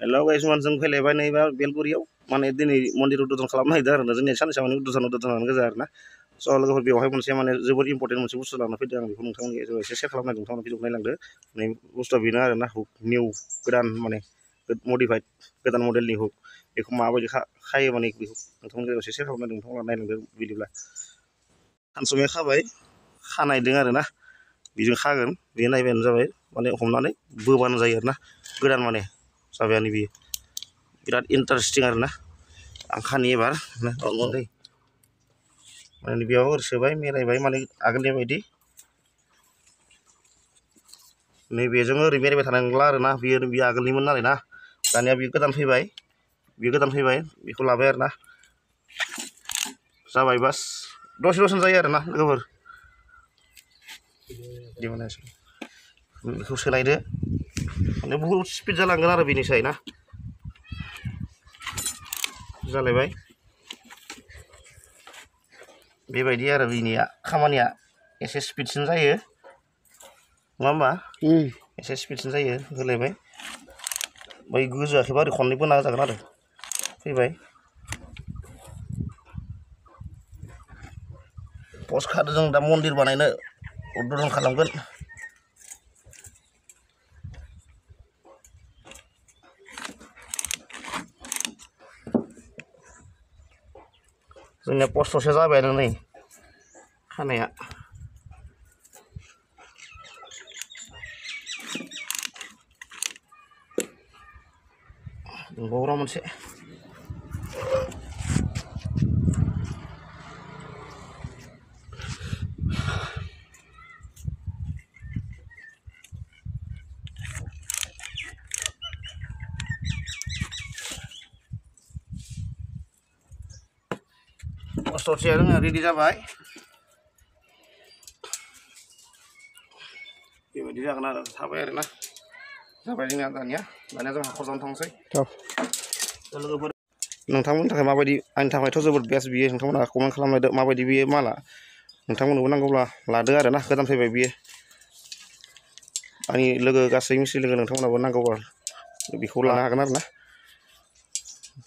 हेल' गायसमान जों फैलायबाय नै बा बेलगुरियाव माने दिनै मन्दिर उद्घाटन खालामनो नागिरदों आरो ना जोंनि सानसे माने उद्घाटन उद्घाटनानो गोजा आरो ना स' लोगोफोर बेवहाय मोनसे माने जोबोद इम्पर्टेन्ट मोनसे बुस्तु लाना फैदों आं बेखौ नोंथांमोननि गेजेराव एसे सेयार खालामनानै नोंथांमोननो भिडिअ नायलांदो नै बुस्तुआ बेनो आरो ना हुक निउ गोदान माने मडिफाइड गोदान मडेलनि हुक बेखौ माबायदि खायो माने बेखौ नोंथांमोननि गेजेराव एसे सेयार खालामनानै नोंथांमोना नायलांदो बिदिब्ला सानसुमाया खाबाय खानायदों आरो ना बेजों खागोन बे नायबानो जाबाय माने हमनानै बोबानो जायो आरो ना गोदान माने sampean iki. Kira interesting karena angka ini bar, nah ono oh, Mana ini biawa kursi bayi, mirai bayi, mana agen dia bayi Ini biaya jengo, rimiri bayi tanang gelar, nah biar biaya agen lima nari, nah. Dan ya biuka tanfi bayi, biuka tanfi bayi, biuka laber, nah. Sama bas, dua sih dosen saya, nah, gak ber. Gimana sih? Khusus lain बहुद speed जालांगोन आरो बिनि सायना जालायबाय बेबायदि आरो बिनिया खामानिया एसे स्पीडसिन जायो नङा होमबा एसे स्पीडसिन जायो होलायबाय बै गोजौआखैबा ओरै खननै बोना जागोन आरो फैबाय पस्ट खादो जों दा मन्दिर बानायनो उद्घाटन खालामगोन Sunt nepoșoșezabil în ei. Hai ia. Dumnezeu, rămâne. sosial nga ready na bay Iba di na sabay rin na sabay rin nga tanya banyan sa mga kursang tong say nung tamun di ang tamay to sa bird best biya nung tamun na kumang kalam na di biya mala nung tamun nung nanggo la la dera rin na kagam sa biya ani ah, misi lega nung tamun na nung nanggo lebih kula na kagam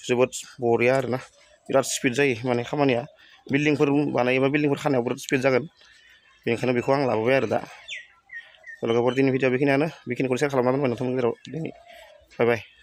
sebut boriar na irat speed zai mana kamania ya building for mana ya building for kan ya berarti speed jangan yang kena bikin uang laba bayar dah kalau kau berarti ini video bikin ya bikin kursi kalau mana mana teman kita ini bye bye